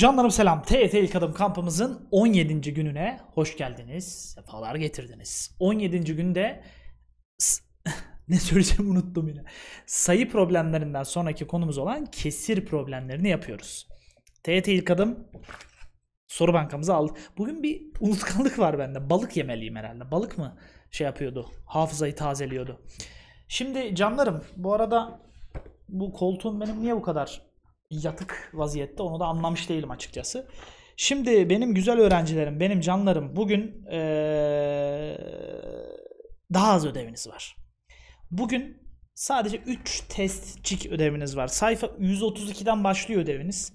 Canlarım selam. TET e ilk adım kampımızın 17. gününe hoş geldiniz. Sefalar getirdiniz. 17. günde ne söyleyeceğimi unuttum yine. Sayı problemlerinden sonraki konumuz olan kesir problemlerini yapıyoruz. TET e ilk adım soru bankamızı aldık. Bugün bir unutkanlık var bende. Balık yemeliyim herhalde. Balık mı şey yapıyordu? Hafızayı tazeliyordu. Şimdi canlarım bu arada bu koltuğum benim niye bu kadar yatık vaziyette. Onu da anlamış değilim açıkçası. Şimdi benim güzel öğrencilerim, benim canlarım bugün ee, daha az ödeviniz var. Bugün sadece 3 testcik ödeviniz var. Sayfa 132'den başlıyor ödeviniz.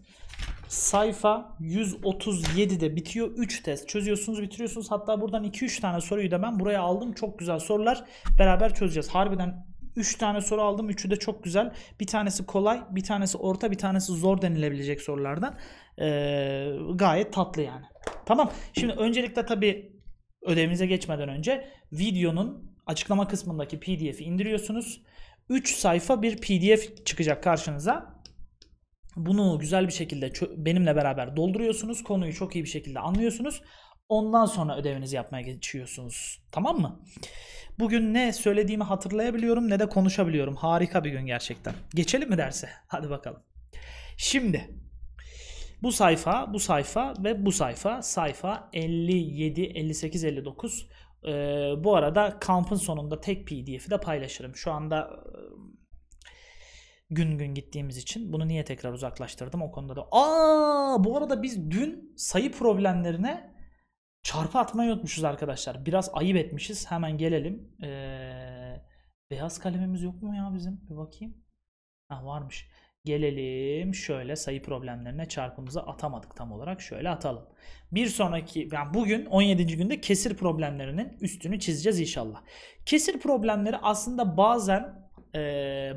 Sayfa 137'de bitiyor. 3 test çözüyorsunuz, bitiriyorsunuz. Hatta buradan 2-3 tane soruyu da ben buraya aldım. Çok güzel sorular. Beraber çözeceğiz. Harbiden 3 tane soru aldım. Üçü de çok güzel. Bir tanesi kolay, bir tanesi orta, bir tanesi zor denilebilecek sorulardan. Ee, gayet tatlı yani. Tamam. Şimdi öncelikle tabii ödevimize geçmeden önce videonun açıklama kısmındaki pdf'i indiriyorsunuz. 3 sayfa bir pdf çıkacak karşınıza. Bunu güzel bir şekilde benimle beraber dolduruyorsunuz. Konuyu çok iyi bir şekilde anlıyorsunuz. Ondan sonra ödevinizi yapmaya geçiyorsunuz. Tamam mı? Bugün ne söylediğimi hatırlayabiliyorum ne de konuşabiliyorum. Harika bir gün gerçekten. Geçelim mi derse? Hadi bakalım. Şimdi bu sayfa, bu sayfa ve bu sayfa sayfa 57, 58, 59. Ee, bu arada kampın sonunda tek pdf'i de paylaşırım. Şu anda ıı, gün gün gittiğimiz için bunu niye tekrar uzaklaştırdım o konuda da. Aa bu arada biz dün sayı problemlerine Çarpı atmayı unutmuşuz arkadaşlar. Biraz ayıp etmişiz. Hemen gelelim. Ee, beyaz kalemimiz yok mu ya bizim? Bir bakayım. Ha varmış. Gelelim şöyle sayı problemlerine çarpımızı atamadık tam olarak. Şöyle atalım. Bir sonraki yani bugün 17. günde kesir problemlerinin üstünü çizeceğiz inşallah. Kesir problemleri aslında bazen e,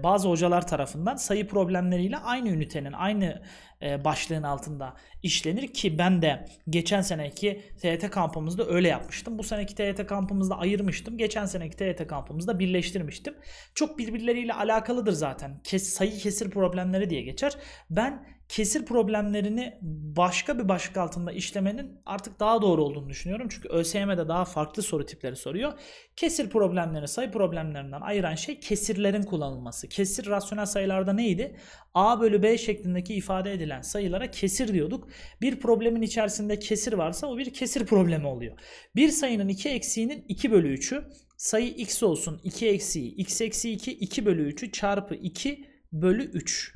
bazı hocalar tarafından sayı problemleriyle aynı ünitenin aynı e, başlığın altında işlenir ki ben de geçen seneki TYT kampımızda öyle yapmıştım. Bu seneki TYT kampımızda ayırmıştım. Geçen seneki TYT kampımızda birleştirmiştim. Çok birbirleriyle alakalıdır zaten. Kes, sayı kesir problemleri diye geçer. Ben kesir problemlerini başka bir başlık altında işlemenin artık daha doğru olduğunu düşünüyorum. Çünkü ÖSYM'de daha farklı soru tipleri soruyor. Kesir problemlerini sayı problemlerinden ayıran şey kesirlerin kullanılması. Kesir rasyonel sayılarda neydi? A bölü B şeklindeki ifade edilen sayılara kesir diyorduk. Bir problemin içerisinde kesir varsa o bir kesir problemi oluyor. Bir sayının iki eksiğinin 2 bölü 3'ü sayı x olsun 2 eksiği x eksi 2 2 bölü 3'ü çarpı 2 bölü 3.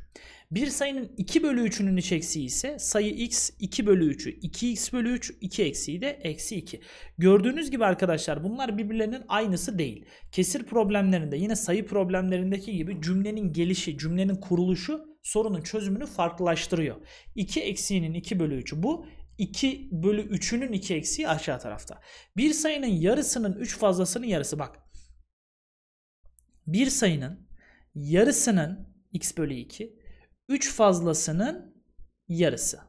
Bir sayının 2 bölü 3'ünün iç eksiği ise sayı x 2 bölü 3'ü 2x bölü 3 2 eksiği de eksi 2. Gördüğünüz gibi arkadaşlar bunlar birbirlerinin aynısı değil. Kesir problemlerinde yine sayı problemlerindeki gibi cümlenin gelişi cümlenin kuruluşu sorunun çözümünü farklılaştırıyor. 2 eksiğinin 2 bölü 3'ü bu. 2 bölü 3'ünün 2 eksiği aşağı tarafta. Bir sayının yarısının 3 fazlasının yarısı bak. Bir sayının yarısının x bölü 2 3 fazlasının yarısı.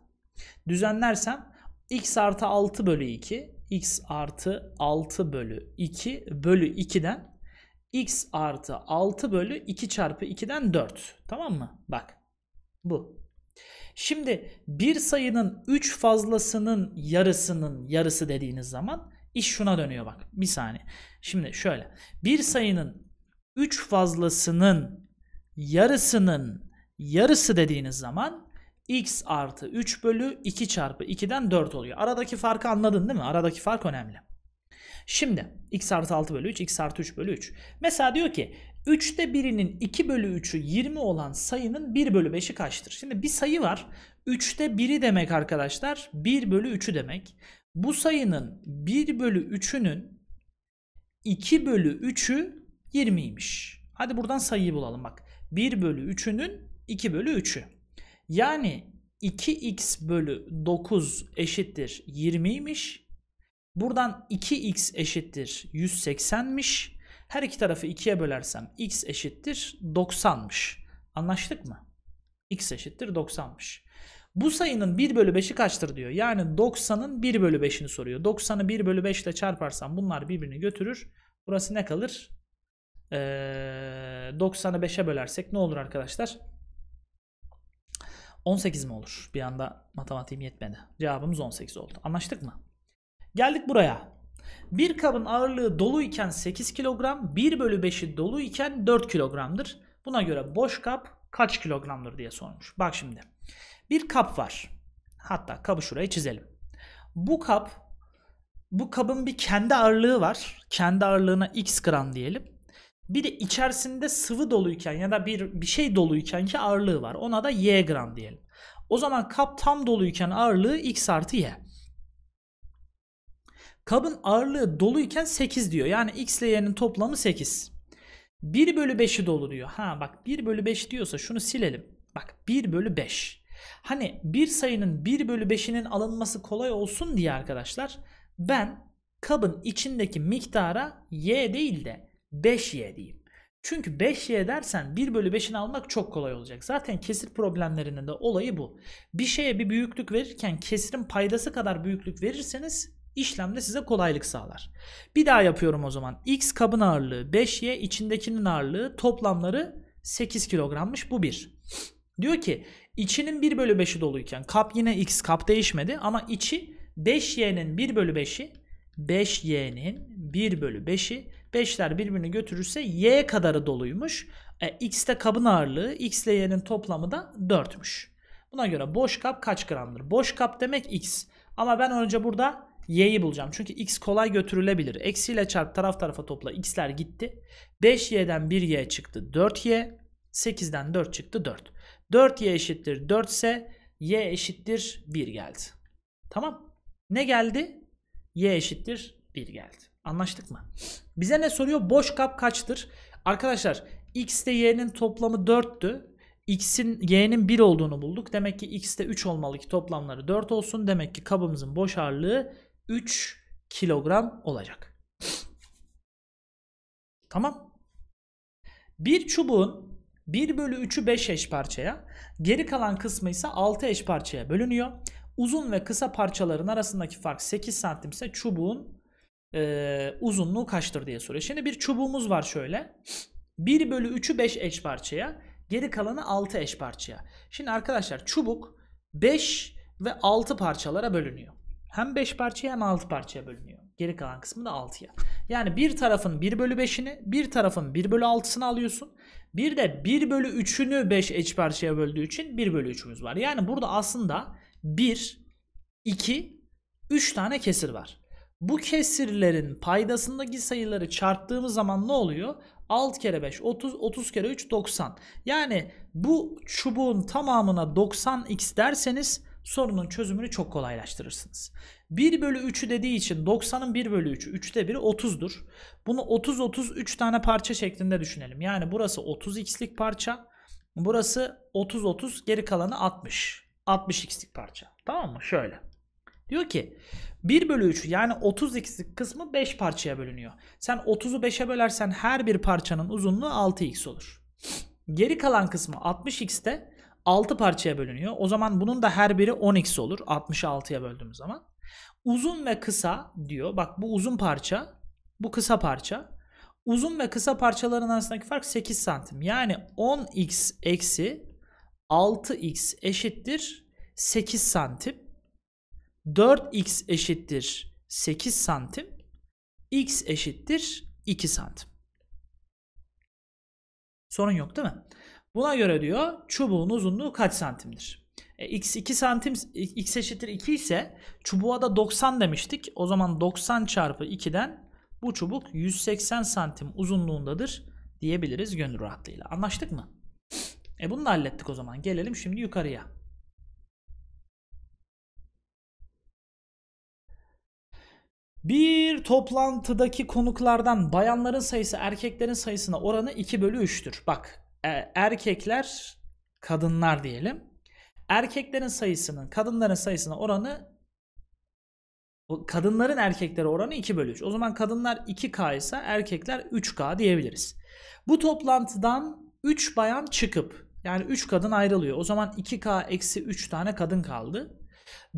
Düzenlersem x artı 6 bölü 2, x artı 6 bölü 2 bölü 2'den x artı 6 bölü 2 çarpı 2'den 4. Tamam mı? Bak bu. Şimdi bir sayının 3 fazlasının yarısının yarısı dediğiniz zaman iş şuna dönüyor bak. Bir saniye. Şimdi şöyle. Bir sayının 3 fazlasının yarısının yarısı dediğiniz zaman x artı 3 bölü 2 çarpı 2'den 4 oluyor. Aradaki farkı anladın değil mi? Aradaki fark önemli. Şimdi x artı 6 bölü 3, x artı 3 bölü 3. Mesela diyor ki 3'te birinin 2 bölü 3'ü 20 olan sayının 1 bölü 5'i kaçtır? Şimdi bir sayı var. 3'te 1'i demek arkadaşlar 1 bölü 3'ü demek. Bu sayının 1 bölü 3'ünün 2 bölü 3'ü 20'ymiş. Hadi buradan sayıyı bulalım bak. 1 bölü 3'ünün 2 bölü 3'ü. Yani 2x bölü 9 eşittir 20'ymiş. Buradan 2x eşittir 180'miş. Her iki tarafı 2'ye bölersem x eşittir 90'mış. Anlaştık mı? x eşittir 90'mış. Bu sayının 1 bölü 5'i kaçtır diyor. Yani 90'ın 1 bölü 5'ini soruyor. 90'ı 1 bölü 5 ile çarparsam bunlar birbirini götürür. Burası ne kalır? Ee, 90'ı 5'e bölersek ne olur arkadaşlar? 18 mi olur? Bir anda matematiğim yetmedi. Cevabımız 18 oldu. Anlaştık mı? Geldik buraya. Bir kabın ağırlığı dolu iken 8 kilogram, 1 bölü 5'i dolu iken 4 kilogramdır. Buna göre boş kap kaç kilogramdır diye sormuş. Bak şimdi. Bir kap var. Hatta kabı şuraya çizelim. Bu kap, bu kabın bir kendi ağırlığı var. Kendi ağırlığına x gram diyelim. Bir de içerisinde sıvı doluyken ya da bir, bir şey doluyken ki ağırlığı var. Ona da y gram diyelim. O zaman kap tam doluyken ağırlığı x artı y. Kabın ağırlığı doluyken 8 diyor. Yani x ile y'nin toplamı 8. 1 bölü 5'i dolu diyor. Ha bak 1 bölü 5 diyorsa şunu silelim. Bak 1 bölü 5. Hani bir sayının 1 bölü 5'inin alınması kolay olsun diye arkadaşlar ben kabın içindeki miktara y değil de 5y diyeyim. Çünkü 5y dersen 1 bölü 5'ini almak çok kolay olacak. Zaten kesir problemlerinin de olayı bu. Bir şeye bir büyüklük verirken kesirin paydası kadar büyüklük verirseniz işlemde size kolaylık sağlar. Bir daha yapıyorum o zaman. X kabın ağırlığı 5y içindekinin ağırlığı toplamları 8 kilogrammış bu bir. Diyor ki içinin 1 bölü 5'i doluyken kap yine x kap değişmedi ama içi 5y'nin 1 bölü 5'i 5y'nin 1 bölü 5'i 5'ler birbirini götürürse y kadarı doluymuş. E, x de kabın ağırlığı, x ile y'nin toplamı da 4'müş. Buna göre boş kap kaç gramdır? Boş kap demek x. Ama ben önce burada y'yi bulacağım. Çünkü x kolay götürülebilir. Eksiyle çarp taraf tarafa topla x'ler gitti. 5y'den 1y çıktı 4y. 8'den 4 çıktı 4. 4y eşittir 4 ise y eşittir 1 geldi. Tamam. Ne geldi? y eşittir 1 geldi. Anlaştık mı? Bize ne soruyor? Boş kap kaçtır? Arkadaşlar x ile y'nin toplamı 4'tü. x'in y'nin 1 olduğunu bulduk. Demek ki x de 3 olmalı ki toplamları 4 olsun. Demek ki kabımızın boş ağırlığı 3 kilogram olacak. Tamam. Bir çubuğun 1 bölü 3'ü 5 eş parçaya, geri kalan kısmı ise 6 eş parçaya bölünüyor. Uzun ve kısa parçaların arasındaki fark 8 santim ise çubuğun e, uzunluğu kaçtır diye soruyor. Şimdi bir çubuğumuz var şöyle. 1 bölü 3'ü 5 eş parçaya. Geri kalanı 6 eş parçaya. Şimdi arkadaşlar çubuk 5 ve 6 parçalara bölünüyor. Hem 5 parçaya hem 6 parçaya bölünüyor. Geri kalan kısmı da 6'ya. Yani bir tarafın 1 bölü 5'ini, bir tarafın 1 bölü 6'sını alıyorsun. Bir de 1 bölü 3'ünü 5 eş parçaya böldüğü için 1 bölü 3'ümüz var. Yani burada aslında 1, 2, 3 tane kesir var. Bu kesirlerin paydasındaki sayıları çarptığımız zaman ne oluyor? 6 kere 5 30 30 kere 3 90. Yani bu çubuğun tamamına 90x derseniz sorunun çözümünü çok kolaylaştırırsınız. 1 bölü 3'ü dediği için 90'ın 1 bölü 3'ü 3'te 1'i 30'dur. Bunu 30 30 3 tane parça şeklinde düşünelim. Yani burası 30x'lik parça. Burası 30 30 geri kalanı 60. 60x'lik parça. Tamam mı? Şöyle. Diyor ki 1 bölü 3 yani 30x kısmı 5 parçaya bölünüyor. Sen 30'u 5'e bölersen her bir parçanın uzunluğu 6x olur. Geri kalan kısmı 60x'te 6 parçaya bölünüyor. O zaman bunun da her biri 10x olur. 60'ı 6'ya böldüğümüz zaman. Uzun ve kısa diyor. Bak bu uzun parça, bu kısa parça. Uzun ve kısa parçaların arasındaki fark 8 santim. Yani 10x eksi 6x eşittir 8 santim. 4x eşittir 8 santim. x eşittir 2 santim. Sorun yok değil mi? Buna göre diyor çubuğun uzunluğu kaç santimdir? E, x 2 santim x eşittir 2 ise çubuğa da 90 demiştik. O zaman 90 çarpı 2'den bu çubuk 180 santim uzunluğundadır diyebiliriz gönül rahatlığıyla. Anlaştık mı? E bunu da hallettik o zaman. Gelelim şimdi yukarıya. Bir toplantıdaki konuklardan bayanların sayısı erkeklerin sayısına oranı 2 bölü 3'tür. Bak e, erkekler kadınlar diyelim. Erkeklerin sayısının kadınların sayısına oranı kadınların erkeklere oranı 2 bölü 3. O zaman kadınlar 2K ise erkekler 3K diyebiliriz. Bu toplantıdan 3 bayan çıkıp yani 3 kadın ayrılıyor. O zaman 2K eksi 3 tane kadın kaldı.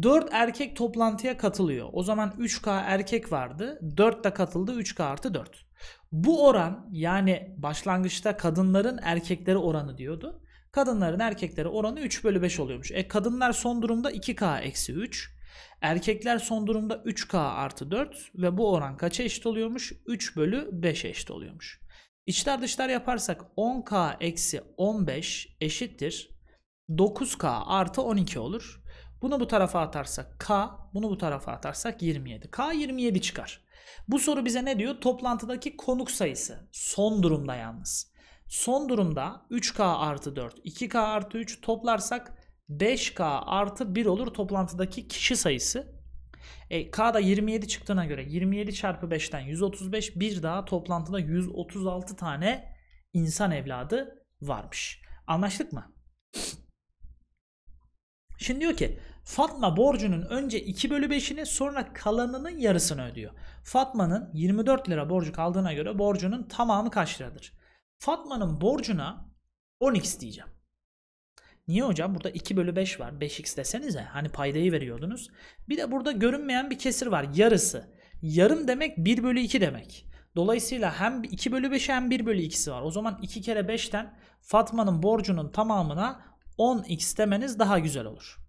4 erkek toplantıya katılıyor. O zaman 3K erkek vardı. 4 de katıldı 3K artı 4. Bu oran yani başlangıçta kadınların erkekleri oranı diyordu. Kadınların erkekleri oranı 3 bölü 5 oluyormuş. E kadınlar son durumda 2K eksi 3. Erkekler son durumda 3K artı 4 ve bu oran kaça eşit oluyormuş? 3 bölü 5 eşit oluyormuş. İçler dışlar yaparsak 10K eksi 15 eşittir. 9K artı 12 olur. Bunu bu tarafa atarsak K, bunu bu tarafa atarsak 27. K 27 çıkar. Bu soru bize ne diyor? Toplantıdaki konuk sayısı. Son durumda yalnız. Son durumda 3K artı 4, 2K artı 3 toplarsak 5K artı 1 olur toplantıdaki kişi sayısı. E, K da 27 çıktığına göre 27 çarpı 5'ten 135 bir daha toplantıda 136 tane insan evladı varmış. Anlaştık mı? Şimdi diyor ki Fatma borcunun önce 2 bölü 5'ini sonra kalanının yarısını ödüyor. Fatma'nın 24 lira borcu kaldığına göre borcunun tamamı kaç liradır? Fatma'nın borcuna 10x diyeceğim. Niye hocam? Burada 2 bölü 5 var. 5x desenize. Hani paydayı veriyordunuz. Bir de burada görünmeyen bir kesir var. Yarısı. Yarım demek 1 bölü 2 demek. Dolayısıyla hem 2 bölü 5 hem 1 bölü 2'si var. O zaman 2 kere 5'ten Fatma'nın borcunun tamamına 10x demeniz daha güzel olur.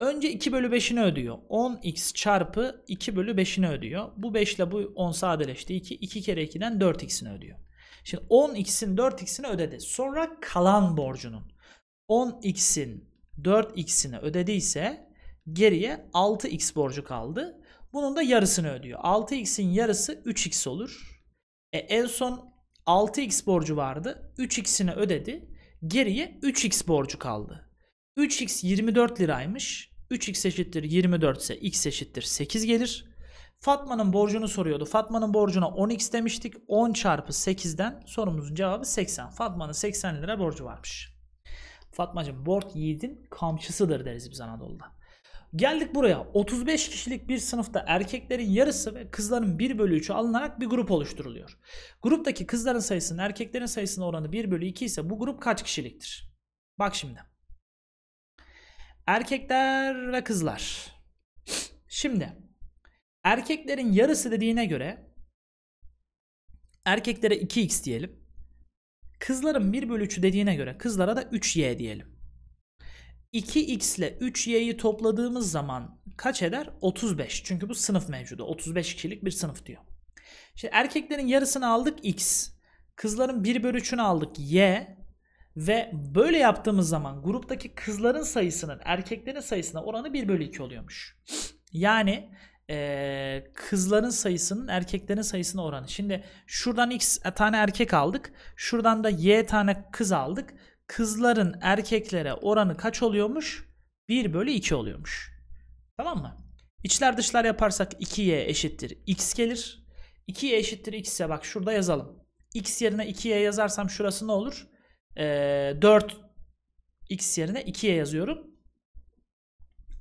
Önce 2 bölü 5'ini ödüyor. 10x çarpı 2 bölü 5'ini ödüyor. Bu 5 ile bu 10 sadeleşti. 2, 2 kere 2'den 4x'ini ödüyor. Şimdi 10x'in 4x'ini ödedi. Sonra kalan borcunun 10x'in 4x'ini ödediyse geriye 6x borcu kaldı. Bunun da yarısını ödüyor. 6x'in yarısı 3x olur. E, en son 6x borcu vardı. 3x'ini ödedi. Geriye 3x borcu kaldı. 3x 24 liraymış. 3x eşittir 24 ise x eşittir 8 gelir. Fatma'nın borcunu soruyordu. Fatma'nın borcuna 10x demiştik. 10 çarpı 8'den sorumuzun cevabı 80. Fatma'nın 80 lira borcu varmış. Fatmacığım borç yiğidin kamçısıdır deriz biz Anadolu'da. Geldik buraya. 35 kişilik bir sınıfta erkeklerin yarısı ve kızların 1 bölü 3'ü alınarak bir grup oluşturuluyor. Gruptaki kızların sayısının erkeklerin sayısının oranı 1 bölü 2 ise bu grup kaç kişiliktir? Bak şimdi. Erkekler ve kızlar. Şimdi erkeklerin yarısı dediğine göre erkeklere 2x diyelim. Kızların 1 bölü 3'ü dediğine göre kızlara da 3y diyelim. 2x ile 3y'yi topladığımız zaman kaç eder? 35. Çünkü bu sınıf mevcudu. 35 kişilik bir sınıf diyor. Şimdi erkeklerin yarısını aldık x. Kızların 1 bölü 3'ünü aldık y. Ve böyle yaptığımız zaman gruptaki kızların sayısının erkeklerin sayısına oranı 1 bölü 2 oluyormuş. Yani e, kızların sayısının erkeklerin sayısına oranı. Şimdi şuradan x tane erkek aldık. Şuradan da y tane kız aldık. Kızların erkeklere oranı kaç oluyormuş? 1 bölü 2 oluyormuş. Tamam mı? İçler dışlar yaparsak 2y eşittir x gelir. 2y eşittir x ise bak şurada yazalım. x yerine 2y yazarsam şurası ne olur? e, ee, 4 x yerine 2y yazıyorum.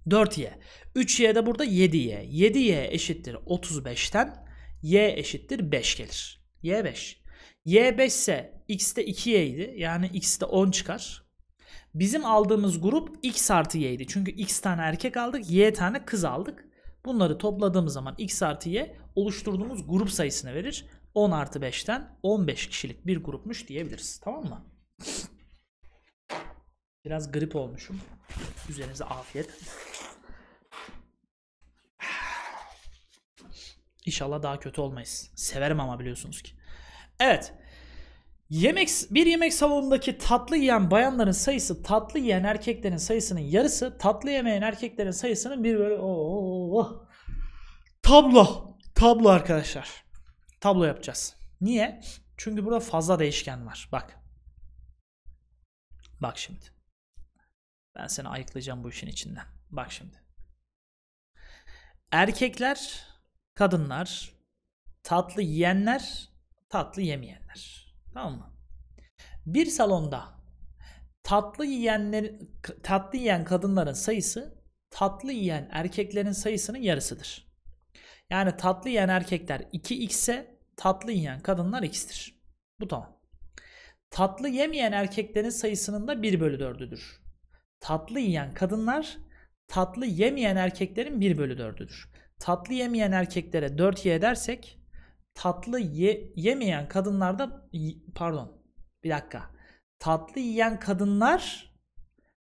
4y. 3y de burada 7y. 7y eşittir 35'ten y eşittir 5 gelir. y 5. y 5 ise x de 2y idi. Yani x de 10 çıkar. Bizim aldığımız grup x artı y idi. Çünkü x tane erkek aldık, y tane kız aldık. Bunları topladığımız zaman x artı y oluşturduğumuz grup sayısını verir. 10 artı 5'ten 15 kişilik bir grupmuş diyebiliriz. Tamam mı? Biraz grip olmuşum. Üzerinize afiyet. İnşallah daha kötü olmayız. Severim ama biliyorsunuz ki. Evet. Yemek bir yemek salonundaki tatlı yiyen bayanların sayısı tatlı yiyen erkeklerin sayısının yarısı, tatlı yemeyen erkeklerin sayısının bir böyle oh, tablo. Tablo arkadaşlar. Tablo yapacağız. Niye? Çünkü burada fazla değişken var. Bak Bak şimdi. Ben seni ayıklayacağım bu işin içinden. Bak şimdi. Erkekler, kadınlar, tatlı yiyenler, tatlı yemeyenler. Tamam mı? Bir salonda tatlı yiyenler tatlı yiyen kadınların sayısı tatlı yiyen erkeklerin sayısının yarısıdır. Yani tatlı yiyen erkekler 2x ise tatlı yiyen kadınlar x'tir. Bu tamam. Tatlı yemeyen erkeklerin sayısının da 1 bölü 4'üdür. Tatlı yiyen kadınlar tatlı yemeyen erkeklerin 1 bölü 4'üdür. Tatlı yemeyen erkeklere 4y edersek tatlı ye, yemeyen kadınlarda pardon bir dakika. Tatlı yiyen kadınlar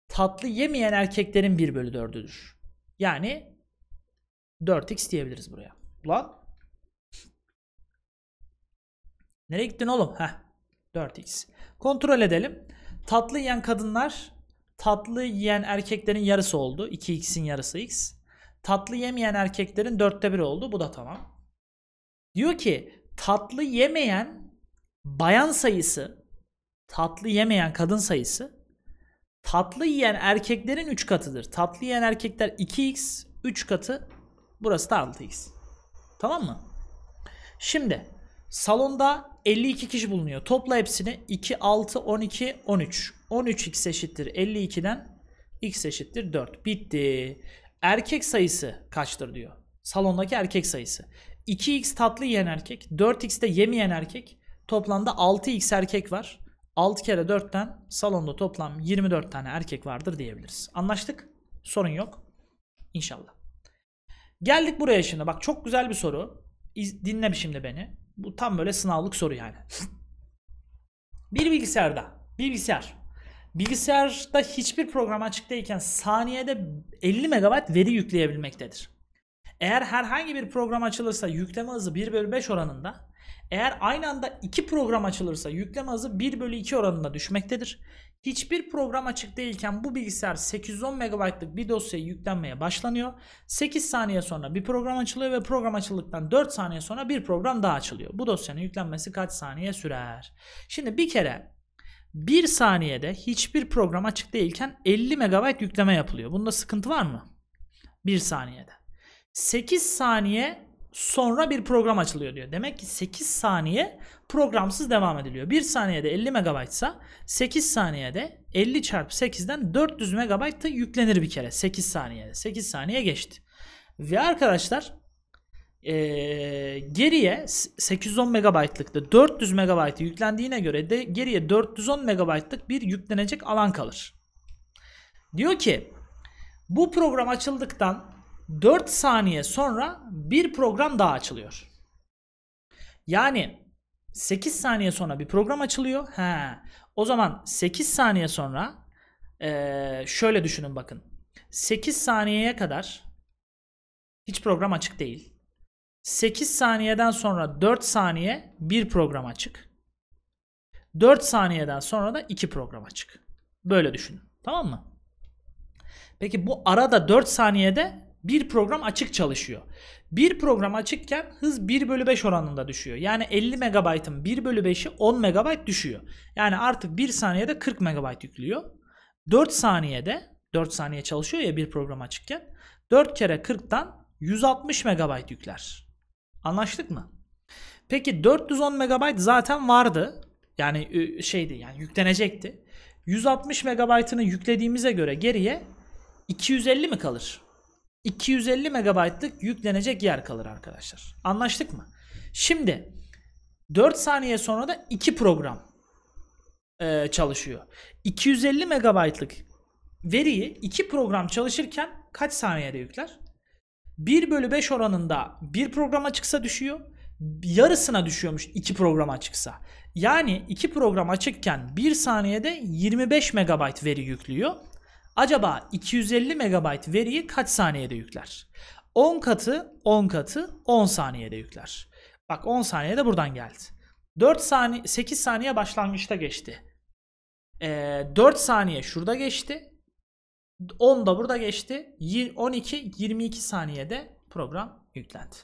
tatlı yemeyen erkeklerin 1 bölü 4'üdür. Yani 4x diyebiliriz buraya. Ulan. Nereye gittin oğlum? Heh. 4x. Kontrol edelim. Tatlı yiyen kadınlar tatlı yiyen erkeklerin yarısı oldu. 2x'in yarısı x. Tatlı yemeyen erkeklerin dörtte biri oldu. Bu da tamam. Diyor ki tatlı yemeyen bayan sayısı tatlı yemeyen kadın sayısı tatlı yiyen erkeklerin 3 katıdır. Tatlı yiyen erkekler 2x 3 katı burası da 6x. Tamam mı? Şimdi Salonda 52 kişi bulunuyor. Topla hepsini 2, 6, 12, 13. 13x eşittir 52'den x eşittir 4. Bitti. Erkek sayısı kaçtır diyor. Salondaki erkek sayısı. 2x tatlı yiyen erkek, 4x de yemeyen erkek. Toplamda 6x erkek var. 6 kere 4'ten salonda toplam 24 tane erkek vardır diyebiliriz. Anlaştık? Sorun yok. İnşallah. Geldik buraya şimdi. Bak çok güzel bir soru. İz, dinle şimdi beni. Bu tam böyle sınavlık soru yani. bir bilgisayarda, bilgisayar. Bilgisayarda hiçbir program açıktayken saniyede 50 MB veri yükleyebilmektedir. Eğer herhangi bir program açılırsa yükleme hızı 1 bölü 5 oranında eğer aynı anda iki program açılırsa yükleme hızı 1 bölü 2 oranında düşmektedir. Hiçbir program açık değilken bu bilgisayar 810 MB'lık bir dosyayı yüklenmeye başlanıyor. 8 saniye sonra bir program açılıyor ve program açıldıktan 4 saniye sonra bir program daha açılıyor. Bu dosyanın yüklenmesi kaç saniye sürer? Şimdi bir kere 1 saniyede hiçbir program açık değilken 50 MB yükleme yapılıyor. Bunda sıkıntı var mı? 1 saniyede. 8 saniye sonra bir program açılıyor diyor. Demek ki 8 saniye programsız devam ediliyor. 1 saniyede 50 MB ise 8 saniyede 50 çarpı 8'den 400 MB da yüklenir bir kere 8 saniyede. 8 saniye geçti. Ve arkadaşlar ee, geriye 810 MB'lıkta 400 MB yüklendiğine göre de geriye 410 MB'lık bir yüklenecek alan kalır. Diyor ki bu program açıldıktan 4 saniye sonra bir program daha açılıyor. Yani 8 saniye sonra bir program açılıyor. He. O zaman 8 saniye sonra ee, şöyle düşünün bakın. 8 saniyeye kadar hiç program açık değil. 8 saniyeden sonra 4 saniye bir program açık. 4 saniyeden sonra da 2 program açık. Böyle düşünün. Tamam mı? Peki bu arada 4 saniyede bir program açık çalışıyor. Bir program açıkken hız 1 bölü 5 oranında düşüyor. Yani 50 megabaytın 1 bölü 5'i 10 megabayt düşüyor. Yani artık 1 saniyede 40 megabayt yüklüyor. 4 saniyede 4 saniye çalışıyor ya bir program açıkken. 4 kere 40'tan 160 megabayt yükler. Anlaştık mı? Peki 410 megabayt zaten vardı. Yani şeydi yani yüklenecekti. 160 megabaytını yüklediğimize göre geriye 250 mi kalır? 250 megabaytlık yüklenecek yer kalır arkadaşlar. Anlaştık mı? Şimdi 4 saniye sonra da 2 program e, çalışıyor. 250 megabaytlık veriyi 2 program çalışırken kaç saniyede yükler? 1 bölü 5 oranında bir programa çıksa düşüyor. Yarısına düşüyormuş 2 program açıksa. Yani 2 program açıkken 1 saniyede 25 megabayt veri yüklüyor. Acaba 250 MB veriyi kaç saniyede yükler? 10 katı 10 katı 10 saniyede yükler. Bak 10 saniyede buradan geldi. 4 saniye 8 saniye başlangıçta geçti. Ee, 4 saniye şurada geçti. 10 da burada geçti. 12 22 saniyede program yüklendi.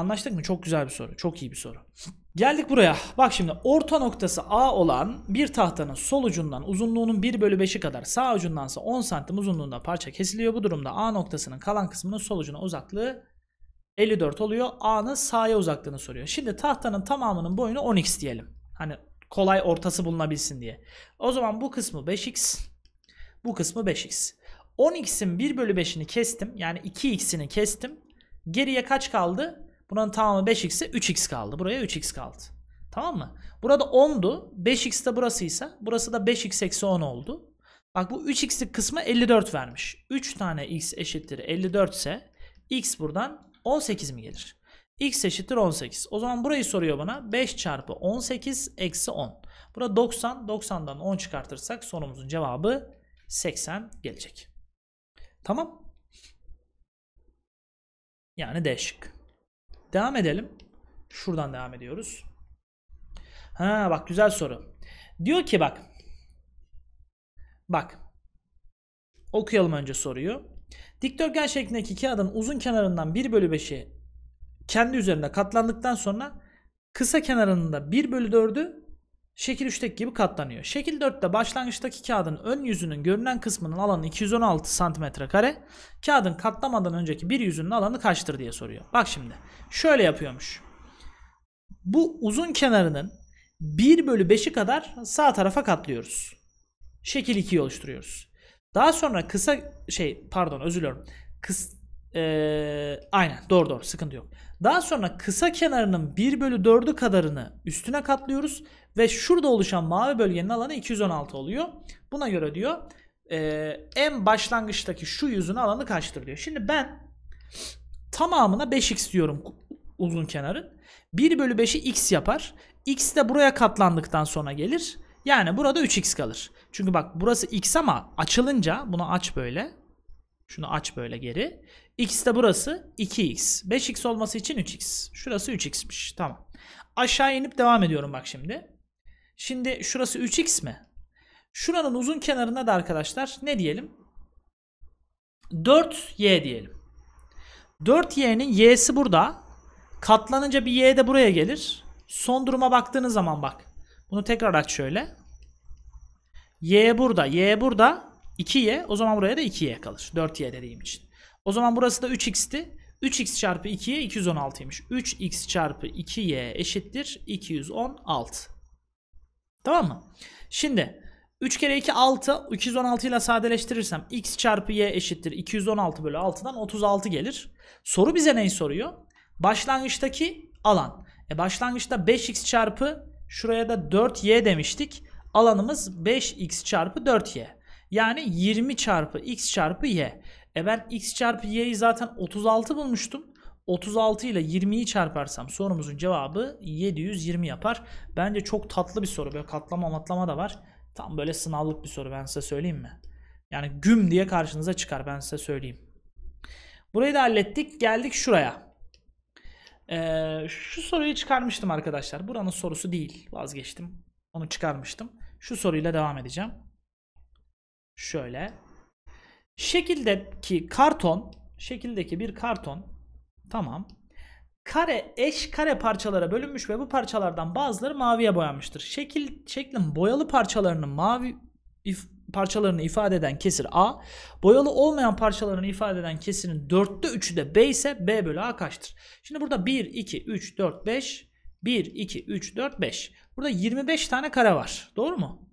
Anlaştık mı? Çok güzel bir soru. Çok iyi bir soru. Geldik buraya. Bak şimdi orta noktası A olan bir tahtanın sol ucundan uzunluğunun 1 bölü 5'i kadar sağ ucundansa 10 santim uzunluğunda parça kesiliyor. Bu durumda A noktasının kalan kısmının sol ucuna uzaklığı 54 oluyor. A'nın sağa uzaklığını soruyor. Şimdi tahtanın tamamının boyunu 10x diyelim. Hani kolay ortası bulunabilsin diye. O zaman bu kısmı 5x, bu kısmı 5x. 10x'in 1 bölü 5'ini kestim. Yani 2x'ini kestim. Geriye kaç kaldı? Buranın tamamı 5x ise 3x kaldı. Buraya 3x kaldı. Tamam mı? Burada 10'du. 5x de burasıysa burası da 5x eksi 10 oldu. Bak bu 3x'lik kısmı 54 vermiş. 3 tane x eşittir 54 ise x buradan 18 mi gelir? x eşittir 18. O zaman burayı soruyor bana. 5 çarpı 18 eksi 10. Burada 90. 90'dan 10 çıkartırsak sorumuzun cevabı 80 gelecek. Tamam. Yani D şıkkı. Devam edelim. Şuradan devam ediyoruz. Ha bak güzel soru. Diyor ki bak. Bak. Okuyalım önce soruyu. Dikdörtgen şeklindeki kağıdın uzun kenarından 1 bölü 5'i kendi üzerinde katlandıktan sonra kısa kenarının da 1 bölü 4'ü Şekil 3'teki gibi katlanıyor. Şekil 4'te başlangıçtaki kağıdın ön yüzünün görünen kısmının alanı 216 cm kare. Kağıdın katlamadan önceki bir yüzünün alanı kaçtır diye soruyor. Bak şimdi şöyle yapıyormuş. Bu uzun kenarının 1 bölü 5'i kadar sağ tarafa katlıyoruz. Şekil 2'yi oluşturuyoruz. Daha sonra kısa şey pardon özür diliyorum. Kıs, ee, aynen doğru doğru sıkıntı yok. Daha sonra kısa kenarının 1 bölü 4'ü kadarını üstüne katlıyoruz ve şurada oluşan mavi bölgenin alanı 216 oluyor. Buna göre diyor e, en başlangıçtaki şu yüzün alanı kaçtır diyor. Şimdi ben tamamına 5x diyorum uzun kenarın. 1 bölü 5'i x yapar. x de buraya katlandıktan sonra gelir. Yani burada 3x kalır. Çünkü bak burası x ama açılınca bunu aç böyle. Şunu aç böyle geri. X de burası 2x. 5x olması için 3x. Şurası 3x'miş. Tamam. Aşağı inip devam ediyorum bak şimdi. Şimdi şurası 3x mi? Şuranın uzun kenarına da arkadaşlar ne diyelim? 4y diyelim. 4y'nin y'si burada. Katlanınca bir y de buraya gelir. Son duruma baktığınız zaman bak. Bunu tekrar aç şöyle. y burada, y burada. 2y o zaman buraya da 2y kalır. 4y dediğim için. O zaman burası da 3x'ti. 3x çarpı 2y 216'ymiş. 3x çarpı 2y eşittir 216. Tamam mı? Şimdi 3 kere 2 6. 216 ile sadeleştirirsem x çarpı y eşittir. 216 bölü 6'dan 36 gelir. Soru bize neyi soruyor? Başlangıçtaki alan. E başlangıçta 5x çarpı şuraya da 4y demiştik. Alanımız 5x çarpı 4y. Yani 20 çarpı x çarpı y. E ben x çarpı y'yi zaten 36 bulmuştum. 36 ile 20'yi çarparsam sorumuzun cevabı 720 yapar. Bence çok tatlı bir soru. Böyle katlama matlama da var. Tam böyle sınavlık bir soru ben size söyleyeyim mi? Yani güm diye karşınıza çıkar ben size söyleyeyim. Burayı da hallettik. Geldik şuraya. Ee, şu soruyu çıkarmıştım arkadaşlar. Buranın sorusu değil. Vazgeçtim. Onu çıkarmıştım. Şu soruyla devam edeceğim. Şöyle. Şekildeki karton, şekildeki bir karton Tamam. Kare eş kare parçalara bölünmüş ve bu parçalardan bazıları maviye boyanmıştır. Şekil şeklin boyalı parçalarının mavi if, parçalarını ifade eden kesir A, boyalı olmayan parçalarını ifade eden kesirin dörtte üçü de B ise B bölü A kaçtır? Şimdi burada 1, 2, 3, 4, 5, 1, 2, 3, 4, 5. Burada 25 tane kare var. Doğru mu?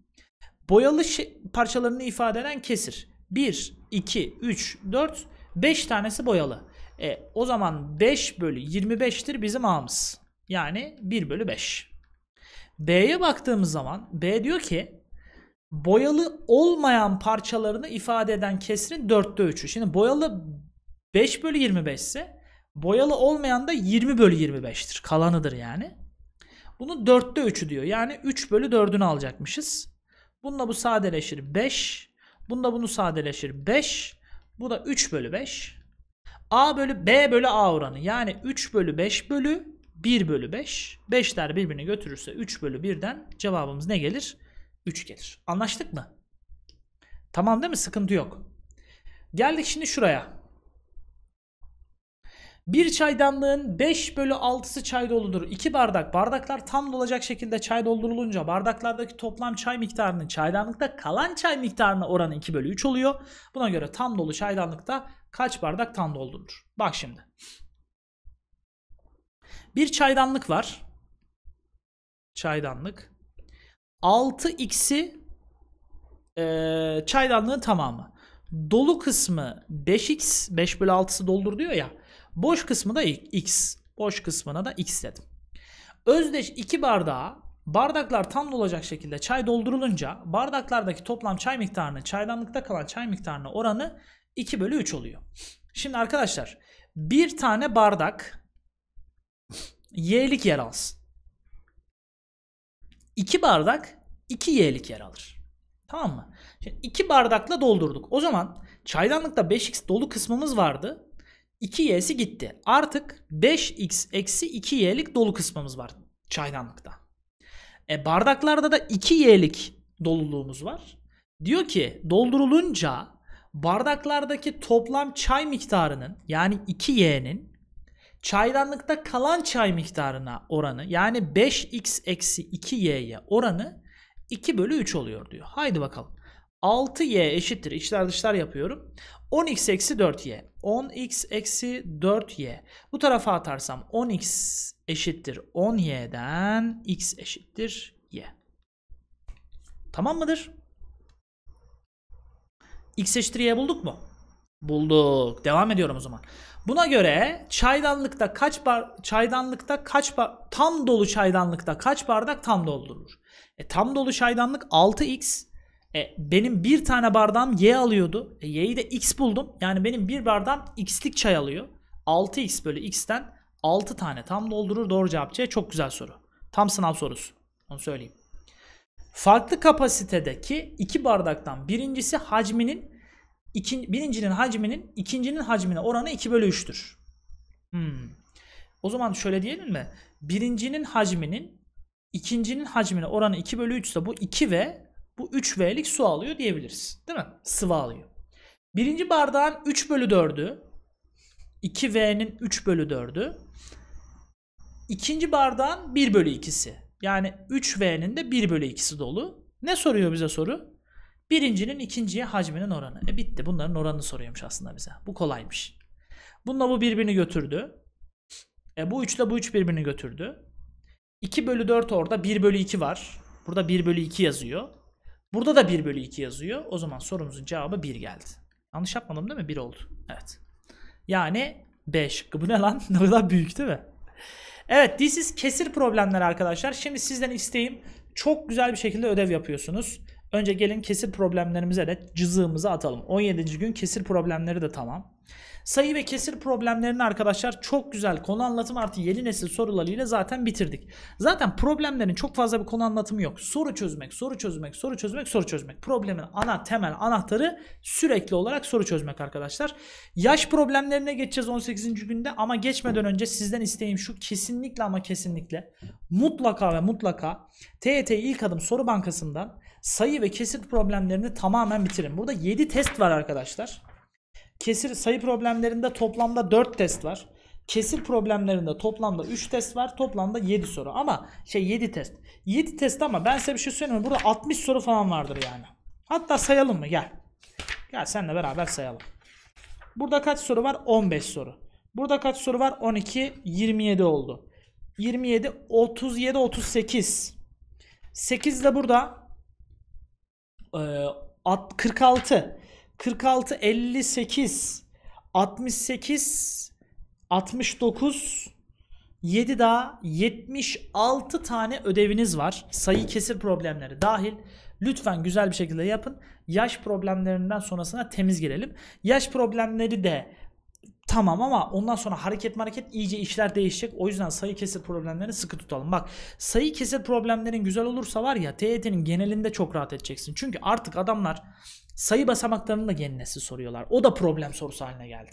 Boyalı parçalarını ifade eden kesir. 1, 2, 3, 4, 5 tanesi boyalı. E, o zaman 5 bölü 25'tir bizim A'mız. Yani 1 bölü 5. B'ye baktığımız zaman B diyor ki boyalı olmayan parçalarını ifade eden kesrin 4'te 3'ü. Şimdi boyalı 5 bölü 25 ise boyalı olmayan da 20 bölü 25'tir. Kalanıdır yani. Bunu 4'te 3'ü diyor. Yani 3 bölü 4'ünü alacakmışız. Bununla bu sadeleşir 5. Bunda bunu sadeleşir 5. Bu da 3 bölü 5. A bölü B bölü A oranı. Yani 3 bölü 5 bölü 1 bölü 5. 5 5'ler birbirine götürürse 3 bölü 1'den cevabımız ne gelir? 3 gelir. Anlaştık mı? Tamam değil mi? Sıkıntı yok. Geldik şimdi şuraya. Bir çaydanlığın 5 bölü 6'sı çay doludur. 2 bardak. Bardaklar tam dolacak şekilde çay doldurulunca bardaklardaki toplam çay miktarının çaydanlıkta kalan çay miktarına oranı 2 bölü 3 oluyor. Buna göre tam dolu çaydanlıkta kaç bardak tam doldurulur? Bak şimdi. Bir çaydanlık var. Çaydanlık. 6x'i e, çaydanlığın tamamı. Dolu kısmı 5x, 5 bölü 6'sı doldur diyor ya. Boş kısmı da x. Boş kısmına da x dedim. Özdeş 2 bardağa bardaklar tam dolacak şekilde çay doldurulunca bardaklardaki toplam çay miktarını çaydanlıkta kalan çay miktarını oranı 2 bölü 3 oluyor. Şimdi arkadaşlar bir tane bardak y'lik yer alsın. 2 bardak 2 y'lik yer alır. Tamam mı? Şimdi 2 bardakla doldurduk. O zaman çaydanlıkta 5x dolu kısmımız vardı. 2y'si gitti. Artık 5x eksi 2y'lik dolu kısmımız var çaydanlıkta. E bardaklarda da 2y'lik doluluğumuz var. Diyor ki doldurulunca bardaklardaki toplam çay miktarının yani 2Y'nin çaydanlıkta kalan çay miktarına oranı yani 5x eksi 2y'ye oranı 2 bölü 3 oluyor diyor. Haydi bakalım. 6y eşittir. İçler dışlar yapıyorum. 10x eksi 4y. 10x eksi 4y. Bu tarafa atarsam 10x eşittir 10y'den x eşittir y. Tamam mıdır? X eşittir Y bulduk mu? Bulduk. Devam ediyorum o zaman. Buna göre çaydanlıkta kaç bar çaydanlıkta kaç bar tam dolu çaydanlıkta kaç bardak tam doldurur? E, tam dolu çaydanlık 6x. E, benim bir tane bardağım y alıyordu. E, y'yi de x buldum. Yani benim bir bardağım x'lik çay alıyor. 6x bölü x'ten 6 tane tam doldurur. Doğru cevap C. Çok güzel soru. Tam sınav sorusu. Onu söyleyeyim. Farklı kapasitedeki iki bardaktan birincisi hacminin iki, birincinin hacminin ikincinin hacmine oranı 2 bölü 3'tür. Hmm. O zaman şöyle diyelim mi? Birincinin hacminin ikincinin hacmine oranı 2 bölü 3 ise bu 2 ve bu 3 V'lik su alıyor diyebiliriz. Değil mi? Sıvı alıyor. Birinci bardağın 3 bölü 4'ü 2V'nin 3 bölü 4'ü ikinci bardağın 1 bölü 2'si. Yani 3V'nin de 1 bölü 2'si dolu. Ne soruyor bize soru? Birincinin ikinciye hacminin oranı. E bitti. Bunların oranını soruyormuş aslında bize. Bu kolaymış. Bununla bu birbirini götürdü. E bu 3 ile bu 3 birbirini götürdü. 2 bölü 4 orada 1 bölü 2 var. Burada 1 bölü 2 yazıyor. Burada da 1 bölü 2 yazıyor. O zaman sorumuzun cevabı 1 geldi. Yanlış yapmadım değil mi? 1 oldu. Evet. Yani B şıkkı. Bu ne lan? Ne kadar büyük değil mi? Evet dilsiz kesir problemleri arkadaşlar. Şimdi sizden isteğim çok güzel bir şekilde ödev yapıyorsunuz. Önce gelin kesir problemlerimize de cızığımızı atalım. 17. gün kesir problemleri de tamam. Sayı ve kesir problemlerini arkadaşlar çok güzel konu anlatım artı yeni nesil sorularıyla zaten bitirdik. Zaten problemlerin çok fazla bir konu anlatımı yok. Soru çözmek, soru çözmek, soru çözmek, soru çözmek. Problemin ana temel anahtarı sürekli olarak soru çözmek arkadaşlar. Yaş problemlerine geçeceğiz 18. günde ama geçmeden önce sizden isteğim şu kesinlikle ama kesinlikle mutlaka ve mutlaka TYT ilk adım soru bankasından sayı ve kesir problemlerini tamamen bitirin. Burada 7 test var arkadaşlar. Kesir sayı problemlerinde toplamda 4 test var. Kesir problemlerinde toplamda 3 test var. Toplamda 7 soru ama şey 7 test. 7 test ama ben size bir şey söyleyeyim Burada 60 soru falan vardır yani. Hatta sayalım mı? Gel. Gel senle beraber sayalım. Burada kaç soru var? 15 soru. Burada kaç soru var? 12, 27 oldu. 27, 37, 38. 8 de burada e, 46. 46, 58, 68, 69, 7 daha 76 tane ödeviniz var. Sayı kesir problemleri dahil. Lütfen güzel bir şekilde yapın. Yaş problemlerinden sonrasına temiz girelim. Yaş problemleri de tamam ama ondan sonra hareket hareket iyice işler değişecek. O yüzden sayı kesir problemlerini sıkı tutalım. Bak sayı kesir problemlerin güzel olursa var ya TYT'nin e genelinde çok rahat edeceksin. Çünkü artık adamlar sayı basamaklarının da yenilesi soruyorlar. O da problem sorusu haline geldi.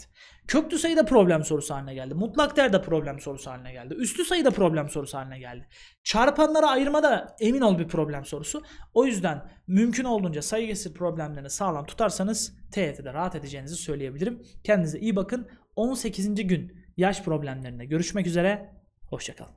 Köklü sayı da problem sorusu haline geldi. Mutlak değer de problem sorusu haline geldi. Üstü sayı da problem sorusu haline geldi. Çarpanlara ayırma da emin ol bir problem sorusu. O yüzden mümkün olduğunca sayı kesir problemlerini sağlam tutarsanız TYT'de e rahat edeceğinizi söyleyebilirim. Kendinize iyi bakın. 18. gün yaş problemlerinde görüşmek üzere. Hoşçakalın.